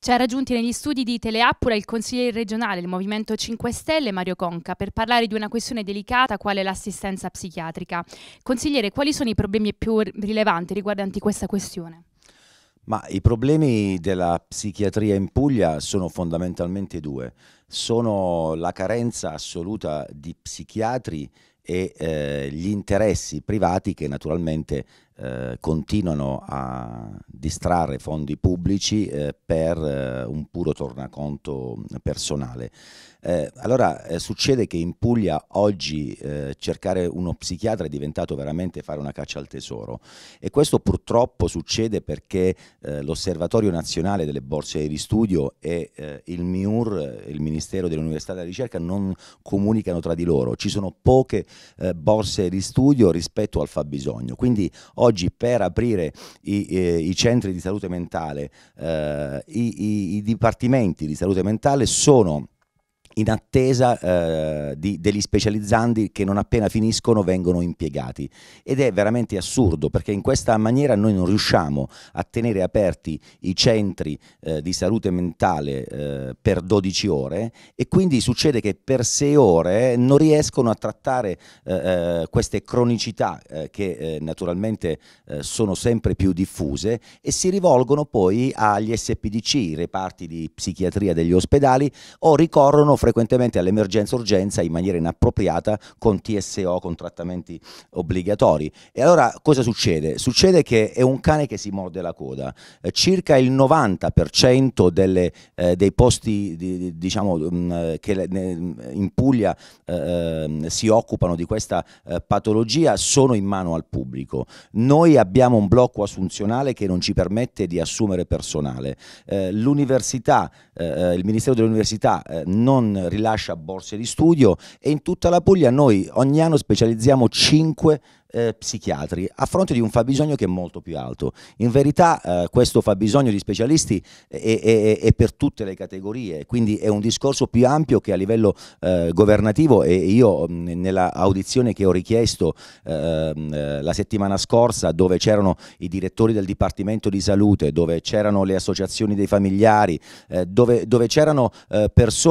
Ci ha raggiunti negli studi di Teleappura il consigliere regionale del Movimento 5 Stelle Mario Conca per parlare di una questione delicata quale l'assistenza psichiatrica. Consigliere, quali sono i problemi più rilevanti riguardanti questa questione? Ma i problemi della psichiatria in Puglia sono fondamentalmente due. Sono la carenza assoluta di psichiatri e eh, gli interessi privati che naturalmente eh, continuano a distrarre fondi pubblici eh, per eh, un puro tornaconto personale. Eh, allora eh, succede che in Puglia oggi cercare uno psichiatra è diventato veramente fare una caccia al tesoro e questo purtroppo succede perché l'Osservatorio Nazionale delle Borse di Studio e il MIUR, il Ministero dell'Università della Ricerca, non comunicano tra di loro. Ci sono poche eh, borse di studio rispetto al fabbisogno. Quindi oggi per aprire i, i, eh, i centri di salute mentale, eh, i, i dipartimenti di salute mentale sono in attesa eh, di, degli specializzandi che non appena finiscono vengono impiegati. Ed è veramente assurdo perché in questa maniera noi non riusciamo a tenere aperti i centri eh, di salute mentale eh, per 12 ore e quindi succede che per 6 ore non riescono a trattare eh, eh, queste cronicità eh, che naturalmente sono sempre più diffuse e si rivolgono poi agli SPDC, i reparti di psichiatria degli ospedali o ricorrono fra frequentemente all'emergenza-urgenza in maniera inappropriata con TSO, con trattamenti obbligatori. E allora cosa succede? Succede che è un cane che si morde la coda. Eh, circa il 90% delle, eh, dei posti di, diciamo, mh, mm, eh, che ne, in Puglia eh, ehm, si occupano di questa eh, patologia sono in mano al pubblico. Noi abbiamo un blocco assunzionale che non ci permette di assumere personale. Eh, l'università, il Ministero dell'Università non rilascia borse di studio e in tutta la Puglia noi ogni anno specializziamo 5 eh, psichiatri a fronte di un fabbisogno che è molto più alto. In verità eh, questo fabbisogno di specialisti è, è, è, per tutte le categorie, quindi è un discorso più ampio che a livello eh, governativo e io mh, mm, nella audizione che ho richiesto ehm, eh, la settimana scorsa dove c'erano i direttori del Dipartimento di Salute, dove c'erano le associazioni dei familiari, eh, dove, dove c'erano eh, persone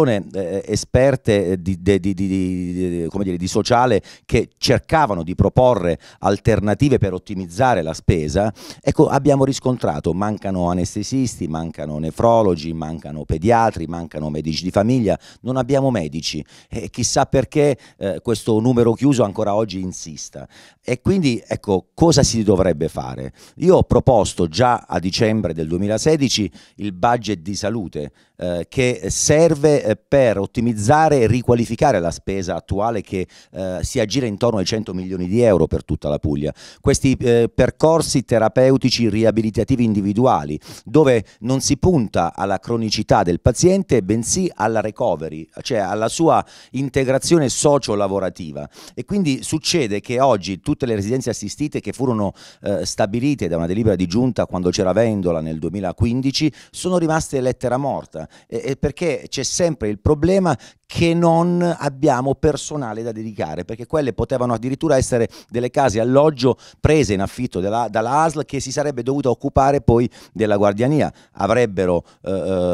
esperte di, di, di, di, come dire, di sociale che cercavano di proporre proporre alternative per ottimizzare la spesa, ecco, abbiamo riscontrato mancano anestesisti, mancano nefrologi, mancano pediatri, mancano medici di famiglia, non abbiamo medici e chissà perché eh, questo numero chiuso ancora oggi insista. E quindi ecco, cosa si dovrebbe fare? Io ho proposto già a dicembre del 2016 il budget di salute eh, che serve eh, per ottimizzare e riqualificare la spesa attuale che eh, si aggira intorno ai 100 milioni di euro per per tutta la Puglia, questi eh, percorsi terapeutici riabilitativi individuali dove non si punta alla cronicità del paziente bensì alla recovery, cioè alla sua integrazione socio-lavorativa e quindi succede che oggi tutte le residenze assistite che furono eh, stabilite da una delibera di giunta quando c'era Vendola nel 2015 sono rimaste lettera morta e perché c'è sempre il problema che non abbiamo personale da dedicare, perché quelle potevano addirittura essere delle case alloggio prese in affitto dalla, dalla ASL che si sarebbe dovuta occupare poi della guardiania. Avrebbero, eh,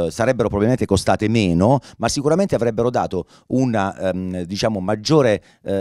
eh, sarebbero probabilmente costate meno, ma sicuramente avrebbero dato una ehm, diciamo, maggiore eh,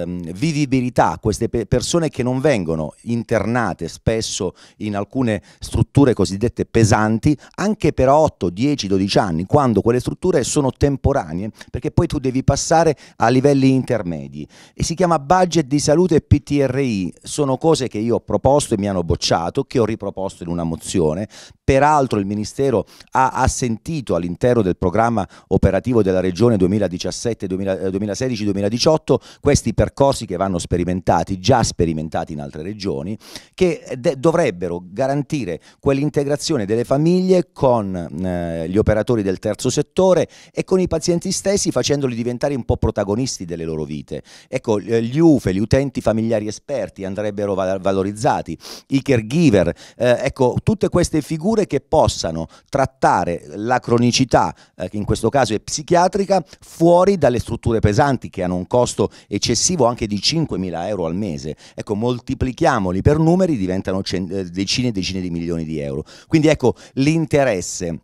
ehm, vivibilità a queste pe persone che non vengono internate spesso in alcune strutture cosiddette pesanti, anche per 8, 10, 12 anni, quando quelle strutture sono temporanee perché poi tu devi passare a livelli intermedi. E si chiama budget di salute e PTRI, sono cose che io ho proposto e mi hanno bocciato, che ho riproposto in una mozione, Peraltro il Ministero ha assentito all'interno del programma operativo della Regione 2017-2016-2018 eh, questi percorsi che vanno sperimentati, già sperimentati in altre regioni, che dovrebbero garantire quell'integrazione delle famiglie con eh, gli operatori del terzo settore e con i pazienti stessi facendoli diventare un po' protagonisti delle loro vite. Ecco, gli UFE, gli utenti familiari esperti andrebbero valorizzati, i caregiver, eh, ecco, tutte queste figure strutture che possano trattare la cronicità, eh, che in questo caso è psichiatrica, fuori dalle strutture pesanti che hanno un costo eccessivo anche di 5.000 euro al mese. Ecco, moltiplichiamoli per numeri, diventano eh, decine e decine di milioni di euro. Quindi ecco l'interesse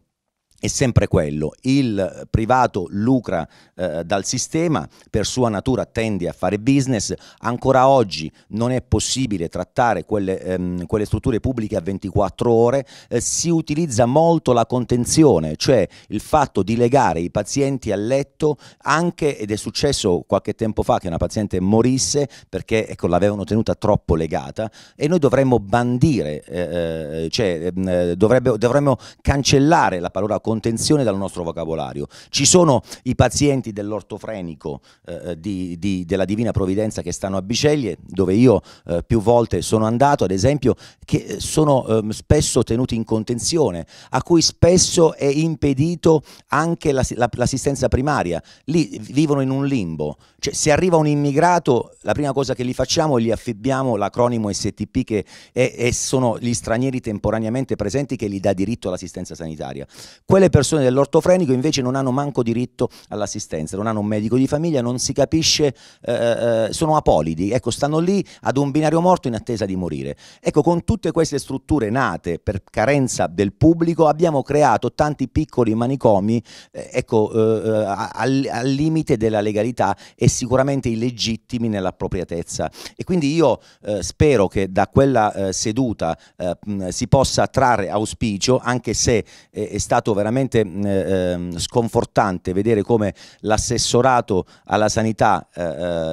è sempre quello, il privato lucra eh, dal sistema, per sua natura tende a fare business, ancora oggi non è possibile trattare quelle, ehm, quelle strutture pubbliche a 24 ore, eh, si utilizza molto la contenzione, cioè il fatto di legare i pazienti a letto anche, ed è successo qualche tempo fa che una paziente morisse perché ecco, l'avevano tenuta troppo legata e noi dovremmo bandire, eh, eh cioè ehm, dovrebbe, dovremmo cancellare la parola contenzione contenzione dal nostro vocabolario. Ci sono i pazienti dell'ortofrenico eh, eh, di, di, della Divina Provvidenza che stanno a Biceglie, dove io eh, più volte sono andato, ad esempio, che sono eh, spesso tenuti in contenzione, a cui spesso è impedito anche l'assistenza primaria. Lì vivono in un limbo. Cioè, se arriva un immigrato, la prima cosa che gli facciamo è gli affibbiamo l'acronimo STP che è, è sono gli stranieri temporaneamente presenti che gli dà diritto all'assistenza sanitaria. Quelle le persone dell'ortofrenico invece non hanno manco diritto all'assistenza, non hanno un medico di famiglia, non si capisce, eh, eh, sono apolidi, ecco, stanno lì ad un binario morto in attesa di morire. Ecco, con tutte queste strutture nate per carenza del pubblico abbiamo creato tanti piccoli manicomi eh, ecco, eh, eh al, al, limite della legalità e sicuramente illegittimi nell'appropriatezza. E quindi io eh, spero che da quella seduta si possa trarre auspicio, anche se è stato veramente veramente eh, ehm, sconfortante vedere come l'assessorato alla sanità eh, eh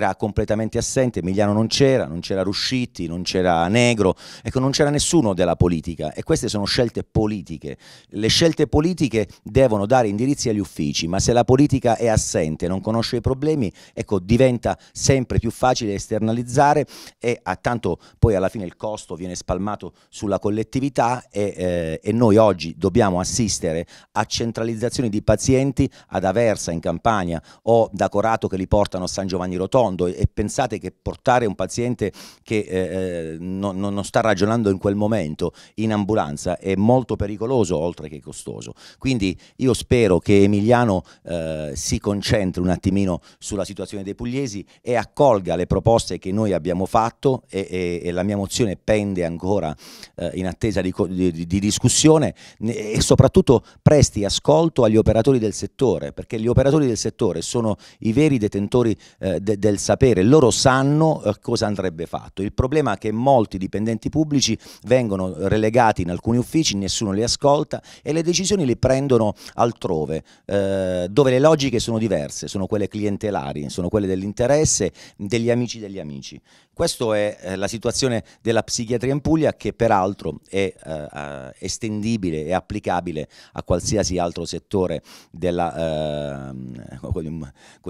era completamente assente, Emiliano non c'era, non c'era Ruscitti, non c'era Negro, ecco non c'era nessuno della politica e queste sono scelte politiche. Le scelte politiche devono dare indirizzi agli uffici, ma se la politica è assente, non conosce i problemi, ecco diventa sempre più facile esternalizzare e a tanto poi alla fine il costo viene spalmato sulla collettività e, eh, e noi oggi dobbiamo assistere assistere a centralizzazioni di pazienti ad Aversa in Campania o da Corato che li portano a San Giovanni Rotondo e pensate che portare un paziente che eh, eh non, non sta ragionando in quel momento in ambulanza è molto pericoloso oltre che costoso. Quindi io spero che Emiliano eh, si concentri un attimino sulla situazione dei pugliesi e accolga le proposte che noi abbiamo fatto e, e, e la mia mozione pende ancora eh, in attesa di, di, di discussione e soprattutto soprattutto presti ascolto agli operatori del settore, perché gli operatori del settore sono i veri detentori eh, de del sapere, loro sanno eh, cosa andrebbe fatto. Il problema è che molti dipendenti pubblici vengono relegati in alcuni uffici, nessuno li ascolta e le decisioni le prendono altrove, eh, dove le logiche sono diverse, sono quelle clientelari, sono quelle dell'interesse degli amici degli amici. Questa è eh, la situazione della psichiatria in Puglia che peraltro è eh, estendibile e applicabile a qualsiasi altro settore della, ehm,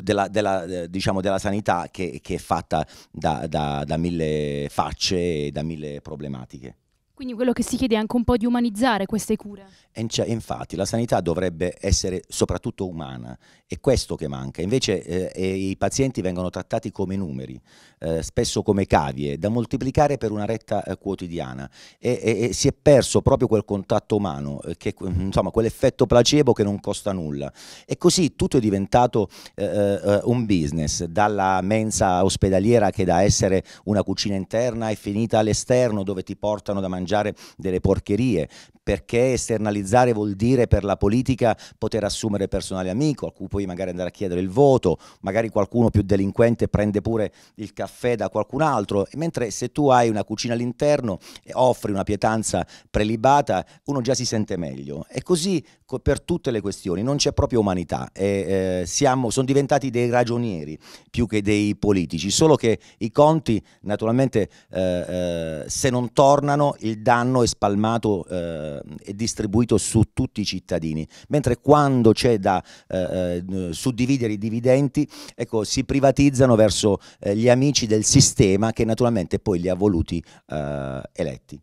della, della, diciamo della sanità che, che, è fatta da, da, da mille facce e da mille problematiche. Quindi quello che si chiede è anche un po' di umanizzare queste cure. Cioè, infatti la sanità dovrebbe essere soprattutto umana, è questo che manca. Invece eh, i pazienti vengono trattati come numeri, eh, spesso come cavie, da moltiplicare per una retta eh, quotidiana e, e, e, si è perso proprio quel contatto umano, eh, che, mm, insomma quell'effetto placebo che non costa nulla. E così tutto è diventato eh, eh, un business, dalla mensa ospedaliera che da essere una cucina interna è finita all'esterno dove ti portano da mangiare mangiare delle porcherie, perché esternalizzare vuol dire per la politica poter assumere personale amico, a cui poi magari andare a chiedere il voto, magari qualcuno più delinquente prende pure il caffè da qualcun altro, mentre se tu hai una cucina all'interno e offri una pietanza prelibata, uno già si sente meglio. E così per tutte le questioni, non c'è proprio umanità, e, eh, siamo, sono diventati dei ragionieri più che dei politici, solo che i conti naturalmente eh, eh, se non tornano il danno è spalmato eh, e distribuito su tutti i cittadini, mentre quando c'è da eh, eh, suddividere i dividendi ecco, si privatizzano verso eh, gli amici del sistema che naturalmente poi li ha voluti eh, eletti.